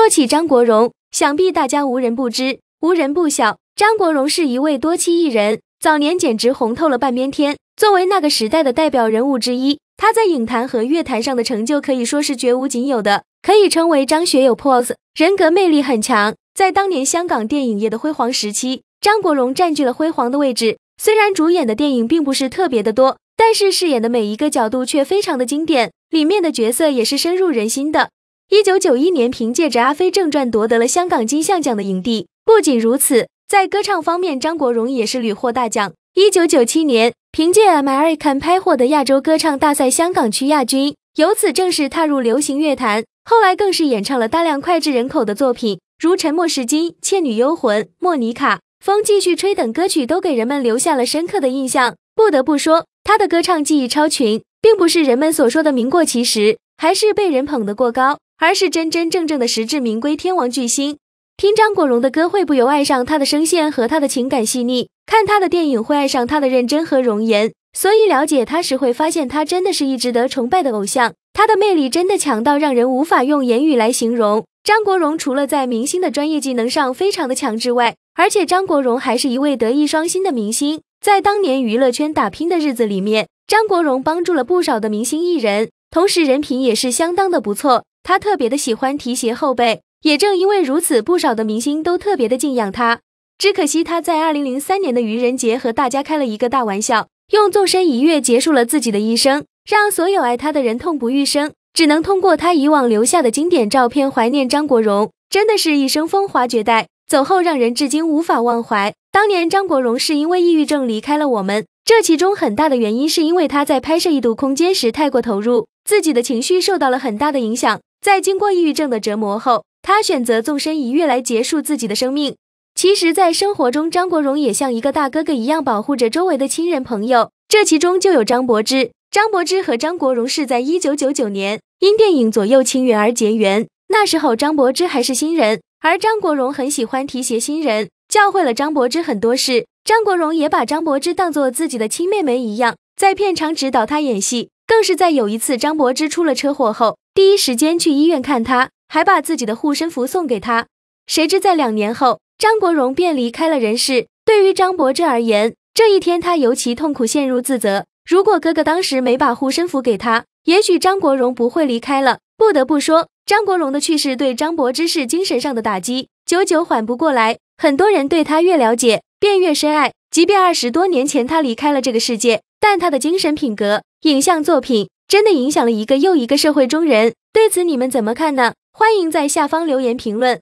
说起张国荣，想必大家无人不知，无人不晓。张国荣是一位多栖艺人，早年简直红透了半边天。作为那个时代的代表人物之一，他在影坛和乐坛上的成就可以说是绝无仅有的，可以称为张学友 pose。人格魅力很强，在当年香港电影业的辉煌时期，张国荣占据了辉煌的位置。虽然主演的电影并不是特别的多，但是饰演的每一个角度却非常的经典，里面的角色也是深入人心的。一九九一年，凭借着《阿飞正传》夺得了香港金像奖的影帝。不仅如此，在歌唱方面，张国荣也是屡获大奖。一九九七年，凭借《American》拍获的亚洲歌唱大赛香港区亚军，由此正式踏入流行乐坛。后来更是演唱了大量脍炙人口的作品，如《沉默是金》《倩女幽魂》《莫妮卡》《风继续吹》等歌曲，都给人们留下了深刻的印象。不得不说，他的歌唱技艺超群，并不是人们所说的名过其实，还是被人捧得过高。而是真真正正的实至名归天王巨星。听张国荣的歌会不由爱上他的声线和他的情感细腻，看他的电影会爱上他的认真和容颜。所以了解他时会发现他真的是一值得崇拜的偶像，他的魅力真的强到让人无法用言语来形容。张国荣除了在明星的专业技能上非常的强之外，而且张国荣还是一位德艺双馨的明星。在当年娱乐圈打拼的日子里面，张国荣帮助了不少的明星艺人，同时人品也是相当的不错。他特别的喜欢提携后辈，也正因为如此，不少的明星都特别的敬仰他。只可惜他在二零零三年的愚人节和大家开了一个大玩笑，用纵身一跃结束了自己的一生，让所有爱他的人痛不欲生，只能通过他以往留下的经典照片怀念张国荣。真的是一生风华绝代，走后让人至今无法忘怀。当年张国荣是因为抑郁症离开了我们，这其中很大的原因是因为他在拍摄《异度空间》时太过投入，自己的情绪受到了很大的影响。在经过抑郁症的折磨后，他选择纵身一跃来结束自己的生命。其实，在生活中，张国荣也像一个大哥哥一样保护着周围的亲人朋友，这其中就有张柏芝。张柏芝和张国荣是在1999年因电影《左右情缘》而结缘，那时候张柏芝还是新人，而张国荣很喜欢提携新人，教会了张柏芝很多事。张国荣也把张柏芝当做自己的亲妹妹一样，在片场指导他演戏。更是在有一次张柏芝出了车祸后，第一时间去医院看她，还把自己的护身符送给她。谁知在两年后，张国荣便离开了人世。对于张柏芝而言，这一天她尤其痛苦，陷入自责。如果哥哥当时没把护身符给她，也许张国荣不会离开了。不得不说，张国荣的去世对张柏芝是精神上的打击，久久缓不过来。很多人对他越了解，便越深爱。即便二十多年前他离开了这个世界，但他的精神品格。影像作品真的影响了一个又一个社会中人，对此你们怎么看呢？欢迎在下方留言评论。